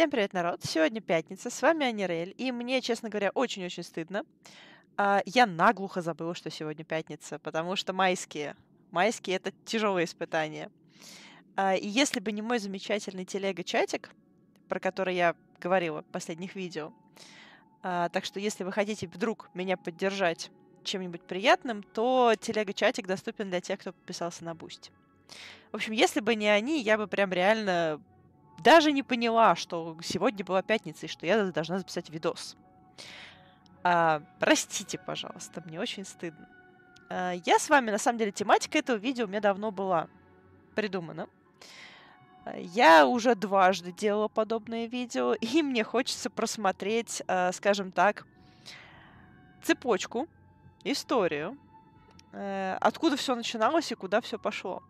Всем привет, народ! Сегодня пятница, с вами Анирель, и мне, честно говоря, очень-очень стыдно. А, я наглухо забыла, что сегодня пятница, потому что майские. Майские — это тяжелое испытание. А, и если бы не мой замечательный телега-чатик, про который я говорила в последних видео, а, так что если вы хотите вдруг меня поддержать чем-нибудь приятным, то телега-чатик доступен для тех, кто подписался на Boost. В общем, если бы не они, я бы прям реально даже не поняла, что сегодня была пятница и что я должна записать видос. А, простите, пожалуйста, мне очень стыдно. А, я с вами, на самом деле, тематика этого видео у меня давно была придумана. А, я уже дважды делала подобное видео, и мне хочется просмотреть, а, скажем так, цепочку, историю, э, откуда все начиналось и куда все пошло.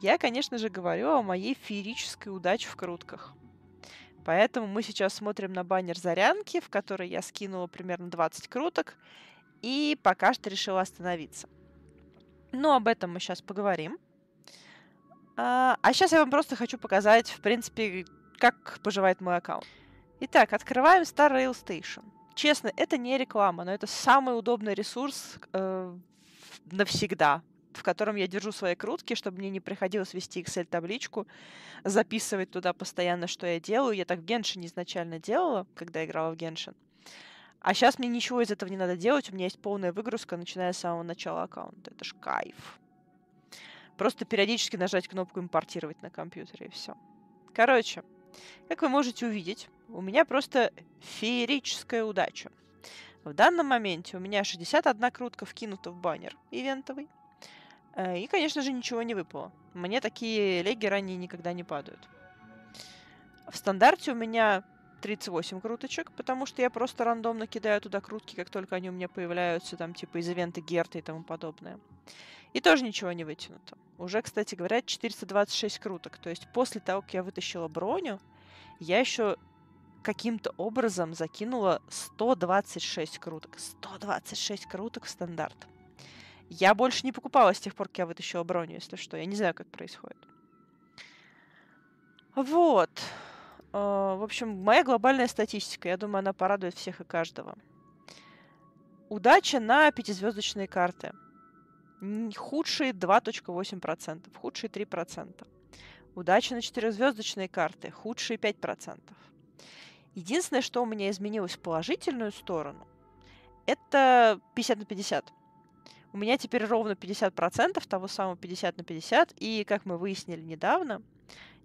Я, конечно же, говорю о моей феерической удаче в крутках. Поэтому мы сейчас смотрим на баннер зарянки, в который я скинула примерно 20 круток, и пока что решила остановиться. Но об этом мы сейчас поговорим. А, а сейчас я вам просто хочу показать, в принципе, как поживает мой аккаунт. Итак, открываем Star Rail Station. Честно, это не реклама, но это самый удобный ресурс э, навсегда в котором я держу свои крутки, чтобы мне не приходилось вести Excel-табличку, записывать туда постоянно, что я делаю. Я так в Genshin изначально делала, когда играла в Genshin. А сейчас мне ничего из этого не надо делать, у меня есть полная выгрузка, начиная с самого начала аккаунта. Это ж кайф. Просто периодически нажать кнопку «Импортировать» на компьютере, и все. Короче, как вы можете увидеть, у меня просто феерическая удача. В данном моменте у меня 61 крутка вкинута в баннер ивентовый – Э, и, конечно же, ничего не выпало. Мне такие леги ранее никогда не падают. В стандарте у меня 38 круточек, потому что я просто рандомно кидаю туда крутки, как только они у меня появляются, там, типа, из ивента Герта и тому подобное. И тоже ничего не вытянуто. Уже, кстати говоря, 426 круток. То есть после того, как я вытащила броню, я еще каким-то образом закинула 126 круток. 126 круток в стандарт. Я больше не покупала с тех пор, как я вытащила броню, если что. Я не знаю, как происходит. Вот. А, в общем, моя глобальная статистика. Я думаю, она порадует всех и каждого. Удача на пятизвездочные карты. Худшие 2.8%, худшие 3%. Удача на четырехзвездочные карты, худшие 5%. Единственное, что у меня изменилось в положительную сторону, это 50 на 50. У меня теперь ровно 50% того самого 50 на 50. И, как мы выяснили недавно,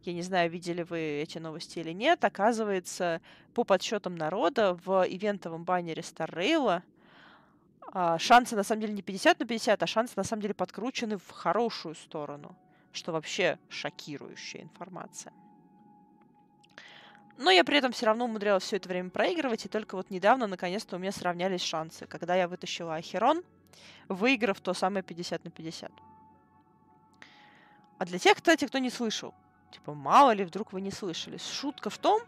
я не знаю, видели вы эти новости или нет, оказывается, по подсчетам народа в ивентовом баннере Старрейла шансы на самом деле не 50 на 50, а шансы на самом деле подкручены в хорошую сторону, что вообще шокирующая информация. Но я при этом все равно умудрялась все это время проигрывать, и только вот недавно, наконец-то, у меня сравнялись шансы. Когда я вытащила Ахерон, выиграв то самое 50 на 50. А для тех, кстати, кто не слышал, типа, мало ли, вдруг вы не слышали. Шутка в том,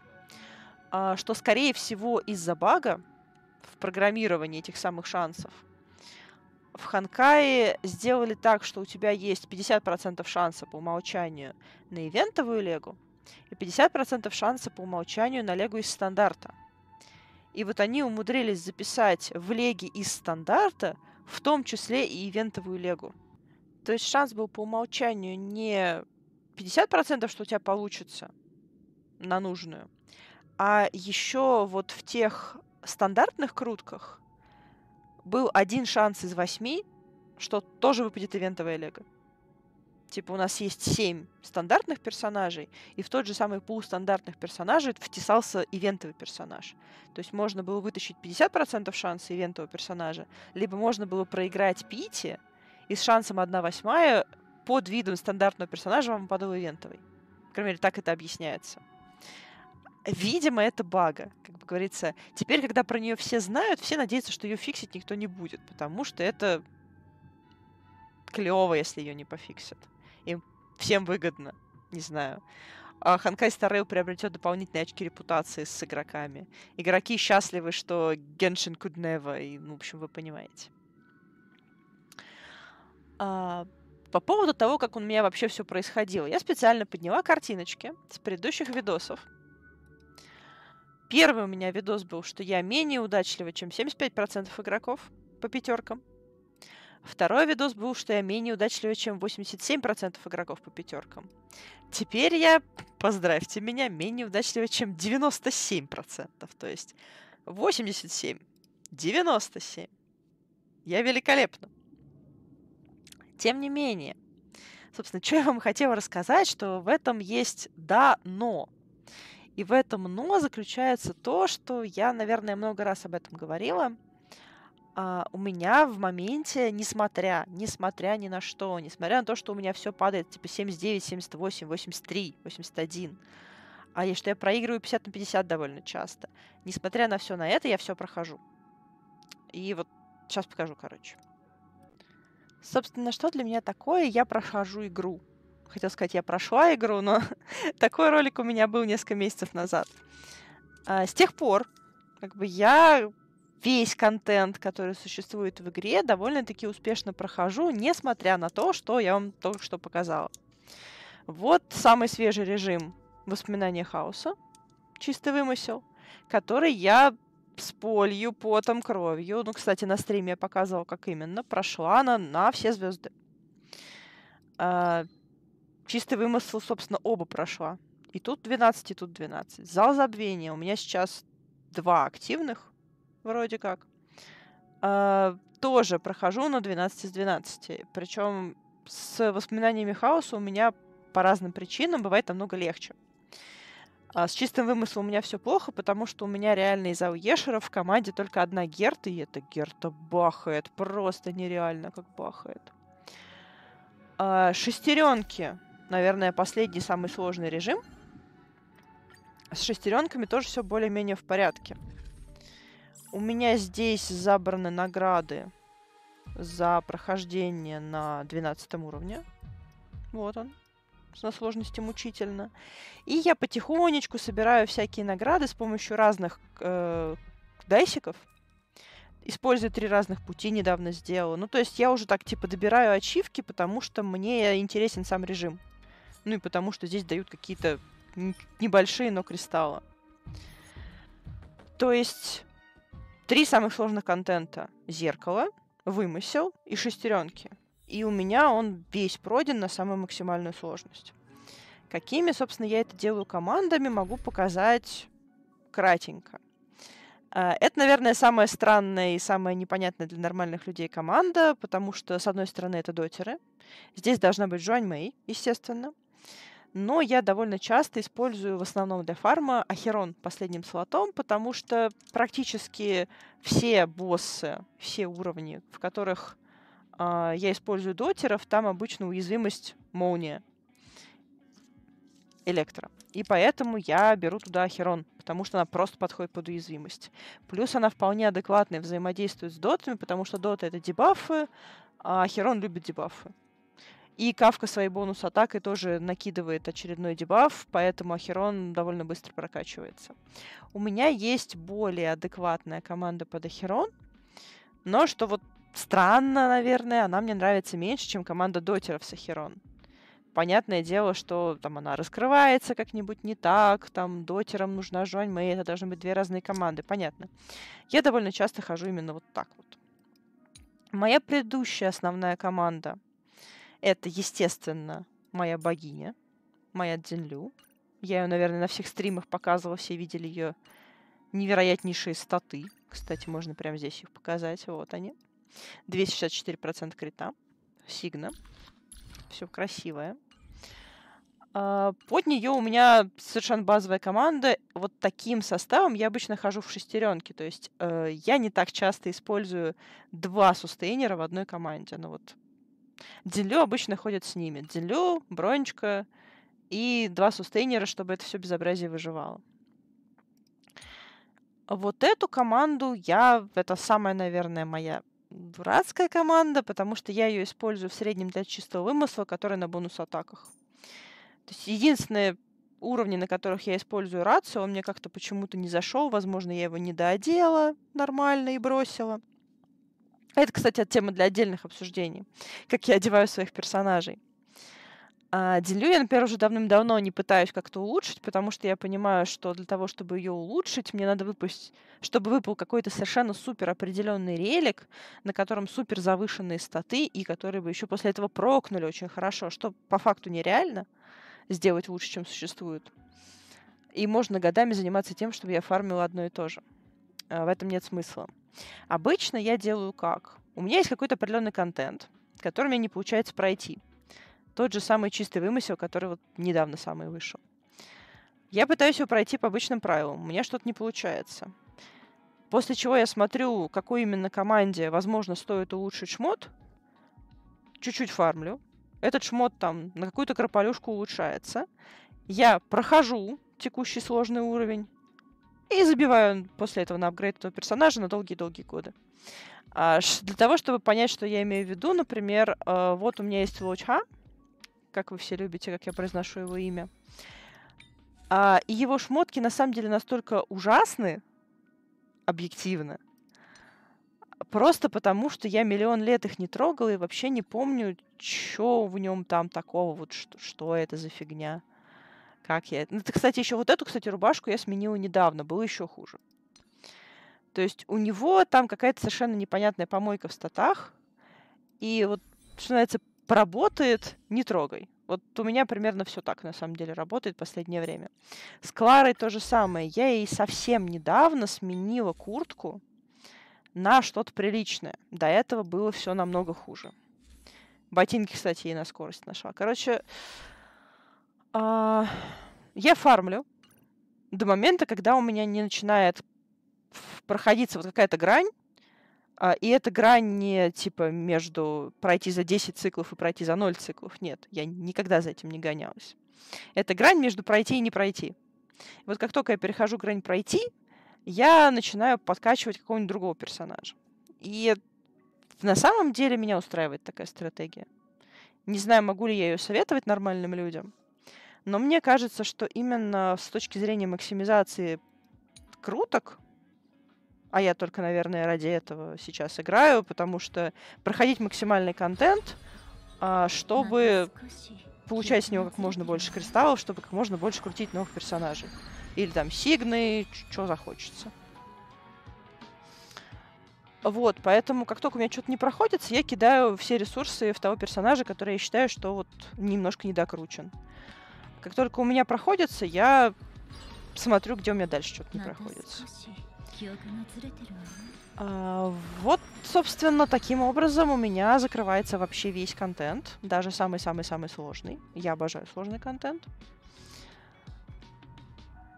а, что, скорее всего, из-за бага в программировании этих самых шансов в Ханкае сделали так, что у тебя есть 50% шанса по умолчанию на ивентовую легу и 50% шанса по умолчанию на легу из стандарта. И вот они умудрились записать в леге из стандарта – в том числе и ивентовую легу. То есть шанс был по умолчанию не 50%, что у тебя получится на нужную, а еще вот в тех стандартных крутках был один шанс из восьми, что тоже выпадет ивентовая лего типа у нас есть семь стандартных персонажей, и в тот же самый пул стандартных персонажей втесался ивентовый персонаж. То есть можно было вытащить 50% шанса ивентового персонажа, либо можно было проиграть Пити, и с шансом 1 восьмая под видом стандартного персонажа вам падал ивентовый. По крайней мере, так это объясняется. Видимо, это бага, как бы говорится. Теперь, когда про нее все знают, все надеются, что ее фиксить никто не будет, потому что это клево, если ее не пофиксят. Им всем выгодно. Не знаю. А Ханкай Старейл приобретет дополнительные очки репутации с игроками. Игроки счастливы, что Геншин Куднева, и, ну, в общем, вы понимаете. А, по поводу того, как у меня вообще все происходило, я специально подняла картиночки с предыдущих видосов. Первый у меня видос был, что я менее удачлива, чем 75% игроков по пятеркам. Второй видос был, что я менее удачливая, чем 87% игроков по пятеркам. Теперь я, поздравьте меня, менее удачливая, чем 97%. То есть 87, 97. Я великолепна. Тем не менее, собственно, что я вам хотела рассказать, что в этом есть «да, но». И в этом «но» заключается то, что я, наверное, много раз об этом говорила – Uh, у меня в моменте, несмотря, несмотря ни на что, несмотря на то, что у меня все падает, типа 79, 78, 83, 81, а я, что я проигрываю 50 на 50 довольно часто, несмотря на все на это, я все прохожу. И вот сейчас покажу, короче. Собственно, что для меня такое? Я прохожу игру. Хотел сказать, я прошла игру, но такой ролик у меня был несколько месяцев назад. Uh, с тех пор, как бы я весь контент, который существует в игре, довольно-таки успешно прохожу, несмотря на то, что я вам только что показала. Вот самый свежий режим воспоминания хаоса, чистый вымысел, который я с полью, потом, кровью. Ну, кстати, на стриме я показывала, как именно. Прошла она на все звезды. А, чистый вымысел, собственно, оба прошла. И тут 12, и тут 12. Зал забвения. У меня сейчас два активных вроде как. А, тоже прохожу на 12 из 12. Причем с воспоминаниями хаоса у меня по разным причинам бывает намного легче. А с чистым вымыслом у меня все плохо, потому что у меня реально из за Уешера в команде только одна Герта, и эта Герта бахает. Просто нереально, как бахает. А, шестеренки. Наверное, последний самый сложный режим. С шестеренками тоже все более-менее в порядке. У меня здесь забраны награды за прохождение на 12 уровне. Вот он. На сложности мучительно. И я потихонечку собираю всякие награды с помощью разных э, дайсиков. Используя три разных пути, недавно сделала. Ну, то есть я уже так, типа, добираю ачивки, потому что мне интересен сам режим. Ну и потому что здесь дают какие-то небольшие, но кристаллы. То есть Три самых сложных контента. Зеркало, вымысел и шестеренки. И у меня он весь пройден на самую максимальную сложность. Какими, собственно, я это делаю командами, могу показать кратенько. А, это, наверное, самая странная и самая непонятная для нормальных людей команда, потому что, с одной стороны, это дотеры. Здесь должна быть Жуань Мэй, естественно но я довольно часто использую в основном для фарма Ахерон последним слотом, потому что практически все боссы, все уровни, в которых э, я использую дотеров, там обычно уязвимость молния электро. И поэтому я беру туда Ахерон, потому что она просто подходит под уязвимость. Плюс она вполне адекватно взаимодействует с дотами, потому что доты — это дебафы, а Ахерон любит дебафы. И Кавка своей бонус атакой тоже накидывает очередной дебаф, поэтому Ахерон довольно быстро прокачивается. У меня есть более адекватная команда под Ахерон, но что вот странно, наверное, она мне нравится меньше, чем команда дотеров с Ахерон. Понятное дело, что там она раскрывается как-нибудь не так, там дотерам нужна Жуань Мэй, это должны быть две разные команды, понятно. Я довольно часто хожу именно вот так вот. Моя предыдущая основная команда — это, естественно, моя богиня, моя Дзинлю. Я ее, наверное, на всех стримах показывала, все видели ее невероятнейшие статы. Кстати, можно прямо здесь их показать. Вот они. 264% крита. Сигна. Все красивое. А, под нее у меня совершенно базовая команда. Вот таким составом я обычно хожу в шестеренке. То есть э, я не так часто использую два сустейнера в одной команде. Но ну вот делю обычно ходят с ними. делю Бронечка и два сустейнера, чтобы это все безобразие выживало. Вот эту команду я... Это самая, наверное, моя дурацкая команда, потому что я ее использую в среднем для чистого вымысла, который на бонус-атаках. То есть единственное уровни, на которых я использую рацию, он мне как-то почему-то не зашел. Возможно, я его не доодела нормально и бросила. Это, кстати, тема для отдельных обсуждений. Как я одеваю своих персонажей. А Дилю я, например, уже давным-давно не пытаюсь как-то улучшить, потому что я понимаю, что для того, чтобы ее улучшить, мне надо выпустить, чтобы выпал какой-то совершенно супер определенный релик, на котором супер завышенные статы, и которые бы еще после этого прокнули очень хорошо, что по факту нереально сделать лучше, чем существует. И можно годами заниматься тем, чтобы я фармила одно и то же. А, в этом нет смысла. Обычно я делаю как? У меня есть какой-то определенный контент, который мне не получается пройти. Тот же самый чистый вымысел, который вот недавно самый вышел. Я пытаюсь его пройти по обычным правилам. У меня что-то не получается. После чего я смотрю, какой именно команде, возможно, стоит улучшить шмот. Чуть-чуть фармлю. Этот шмот там на какую-то крополюшку улучшается. Я прохожу текущий сложный уровень, и забиваю после этого на апгрейд этого персонажа на долгие-долгие годы. А, для того, чтобы понять, что я имею в виду, например, э, вот у меня есть Луча, как вы все любите, как я произношу его имя. А, и его шмотки на самом деле настолько ужасны, объективно, просто потому, что я миллион лет их не трогала и вообще не помню, что в нем там такого, вот что, что это за фигня. Как я... Ну, это, кстати, еще вот эту, кстати, рубашку я сменила недавно. Было еще хуже. То есть у него там какая-то совершенно непонятная помойка в статах. И вот, что называется, поработает, не трогай. Вот у меня примерно все так, на самом деле, работает в последнее время. С Кларой то же самое. Я ей совсем недавно сменила куртку на что-то приличное. До этого было все намного хуже. Ботинки, кстати, ей на скорость нашла. Короче, а, я фармлю до момента, когда у меня не начинает проходиться вот какая-то грань, а, и эта грань не типа между пройти за 10 циклов и пройти за 0 циклов. Нет, я никогда за этим не гонялась. Это грань между пройти и не пройти. вот как только я перехожу грань пройти, я начинаю подкачивать какого-нибудь другого персонажа. И на самом деле меня устраивает такая стратегия. Не знаю, могу ли я ее советовать нормальным людям, но мне кажется, что именно с точки зрения максимизации круток, а я только, наверное, ради этого сейчас играю, потому что проходить максимальный контент, а, чтобы получать с него как можно больше кристаллов, чтобы как можно больше крутить новых персонажей. Или там сигны, что захочется. Вот, поэтому как только у меня что-то не проходится, я кидаю все ресурсы в того персонажа, который я считаю, что вот немножко недокручен. Как только у меня проходится, я смотрю, где у меня дальше что-то не проходится. А, вот, собственно, таким образом у меня закрывается вообще весь контент. Даже самый-самый-самый сложный. Я обожаю сложный контент.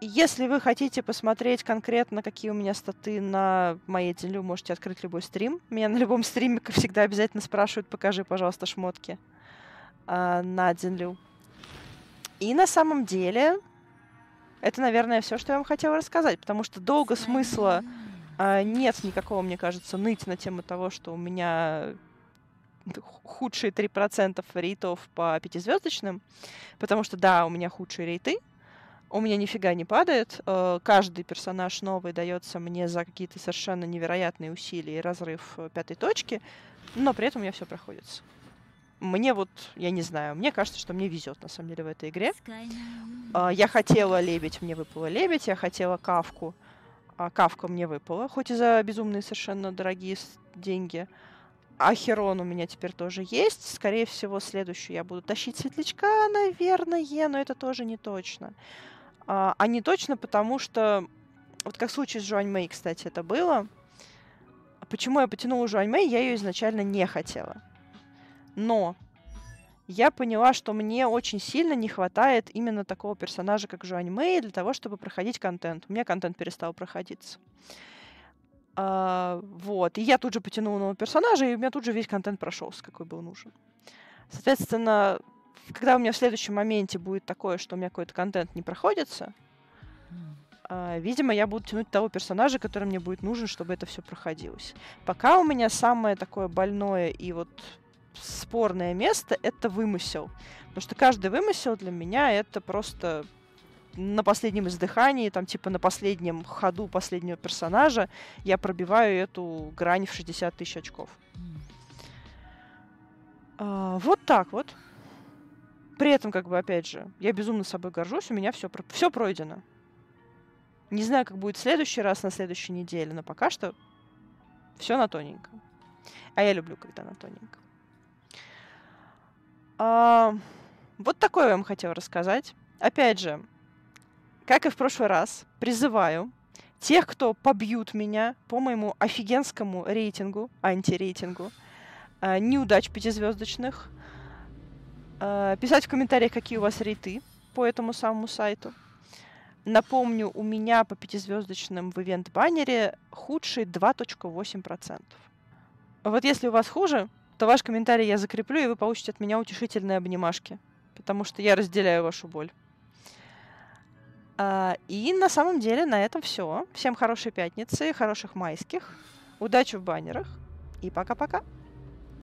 Если вы хотите посмотреть конкретно, какие у меня статы на моей делю, можете открыть любой стрим. Меня на любом стриме всегда обязательно спрашивают, покажи, пожалуйста, шмотки а, на делю. И на самом деле, это, наверное, все, что я вам хотела рассказать, потому что долго смысла э, нет никакого, мне кажется, ныть на тему того, что у меня худшие 3% рейтов по пятизвездочным, потому что, да, у меня худшие рейты, у меня нифига не падает. Э, каждый персонаж новый дается мне за какие-то совершенно невероятные усилия и разрыв э, пятой точки, но при этом у меня все проходится мне вот, я не знаю, мне кажется, что мне везет, на самом деле, в этой игре. А, я хотела лебедь, мне выпала лебедь, я хотела кавку, а кавка мне выпала, хоть и за безумные совершенно дорогие деньги. А Херон у меня теперь тоже есть. Скорее всего, следующую я буду тащить светлячка, наверное, но это тоже не точно. А, а не точно, потому что... Вот как в случае с Жуань Мэй, кстати, это было. Почему я потянула Жуань Мэй, я ее изначально не хотела. Но я поняла, что мне очень сильно не хватает именно такого персонажа, как Жуань Мэй, для того, чтобы проходить контент. У меня контент перестал проходиться. А, вот. И я тут же потянула нового персонажа, и у меня тут же весь контент прошелся, какой был нужен. Соответственно, когда у меня в следующем моменте будет такое, что у меня какой-то контент не проходится, а, видимо, я буду тянуть того персонажа, который мне будет нужен, чтобы это все проходилось. Пока у меня самое такое больное и вот спорное место — это вымысел. Потому что каждый вымысел для меня — это просто на последнем издыхании, там, типа, на последнем ходу последнего персонажа я пробиваю эту грань в 60 тысяч очков. А, вот так вот. При этом, как бы, опять же, я безумно собой горжусь, у меня все, все пройдено. Не знаю, как будет в следующий раз, на следующей неделе, но пока что все на тоненьком. А я люблю, когда на тоненьком. А, вот такое я вам хотел рассказать. Опять же, как и в прошлый раз, призываю тех, кто побьют меня по моему офигенскому рейтингу, антирейтингу, а, неудач пятизвездочных, а, писать в комментариях, какие у вас рейты по этому самому сайту. Напомню, у меня по пятизвездочным в ивент-баннере худший 2.8%. Вот если у вас хуже, то ваш комментарий я закреплю, и вы получите от меня утешительные обнимашки, потому что я разделяю вашу боль. А, и на самом деле на этом все. Всем хорошей пятницы, хороших майских, удачи в баннерах и пока-пока.